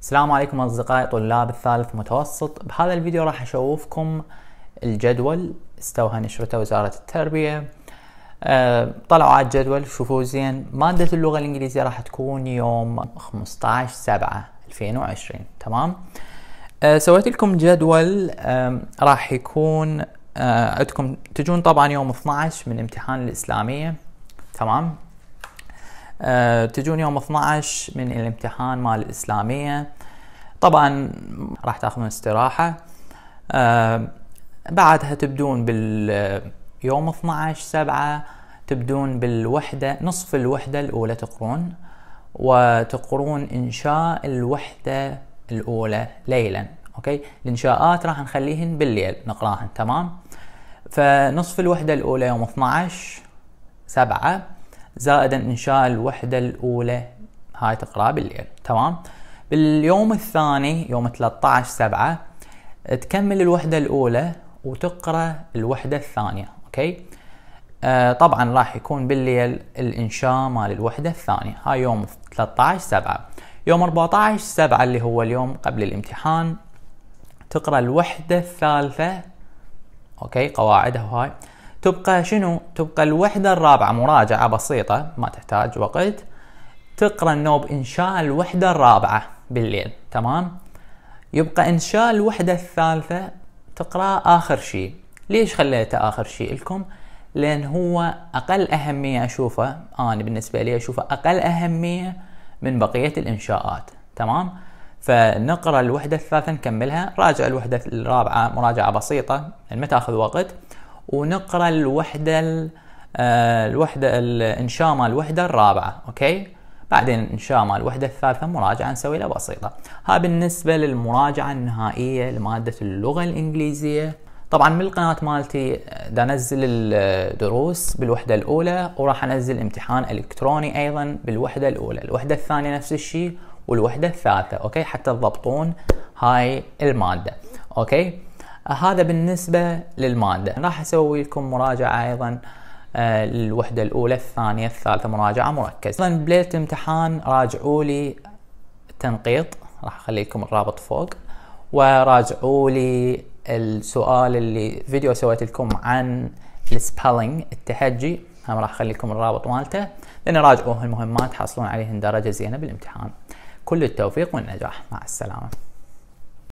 السلام عليكم اصدقائي طلاب الثالث متوسط بهذا الفيديو راح اشوفكم الجدول استوها نشرته وزارة التربية آه، طلعوا على الجدول شوفوا زين مادة اللغة الانجليزية راح تكون يوم 15 7 2020 تمام آه، سويت لكم جدول راح يكون آه، عندكم تجون طبعا يوم 12 من امتحان الاسلامية تمام أه تجون يوم 12 من الامتحان مال الإسلامية طبعا راح تاخذون استراحة أه بعدها تبدون باليوم آه، 12 سبعة تبدون بالوحدة نصف الوحدة الأولى تقرون وتقرون إنشاء الوحدة الأولى ليلا أوكي الإنشاءات راح نخليهن بالليل نقراهن تمام فنصف الوحدة الأولى يوم 12 سبعة زائدا انشاء الوحده الاولى هاي تقرا بالليل تمام باليوم الثاني يوم 13 7 تكمل الوحده الاولى وتقرا الوحده الثانيه اوكي آه طبعا راح يكون بالليل الانشاء مال الوحده الثانيه هاي يوم 13 7 يوم 14 7 اللي هو اليوم قبل الامتحان تقرا الوحده الثالثه اوكي قواعدها هاي تبقى شنو؟ تبقى الوحدة الرابعة مراجعة بسيطة ما تحتاج وقت تقرأ النوب إنشاء الوحدة الرابعة بالليل تمام؟ يبقى إنشاء الوحدة الثالثة تقرأ آخر شيء ليش خليته آخر شيء لكم؟ لأن هو أقل أهمية أشوفه أنا بالنسبة لي أشوفه أقل أهمية من بقية الإنشاءات تمام؟ فنقرأ الوحدة الثالثة نكملها راجع الوحدة الرابعة مراجعة بسيطة ما تاخذ وقت ونقرا الوحده آه، الوحده ان شاء الله الوحده الرابعه اوكي بعدين ان شاء الله الوحده الثالثه مراجعه نسوي لها بسيطه ها بالنسبه للمراجعه النهائيه لماده اللغه الانجليزيه طبعا من القناه مالتي آه، دا انزل الدروس بالوحده الاولى وراح انزل امتحان الكتروني ايضا بالوحده الاولى الوحده الثانيه نفس الشيء والوحده الثالثه اوكي حتى تضبطون هاي الماده اوكي هذا بالنسبة للمادة راح اسوي لكم مراجعة ايضا آه، للوحدة الاولى الثانية الثالثة مراجعة مركزة ايضا بليلة الامتحان راجعوا لي التنقيط راح اخلي لكم الرابط فوق وراجعوا لي السؤال اللي فيديو سويت لكم عن السبالينج التهجي هم راح اخلي لكم الرابط مالته لان راجعوه المهمات تحصلون عليهن درجة زينة بالامتحان كل التوفيق والنجاح مع السلامة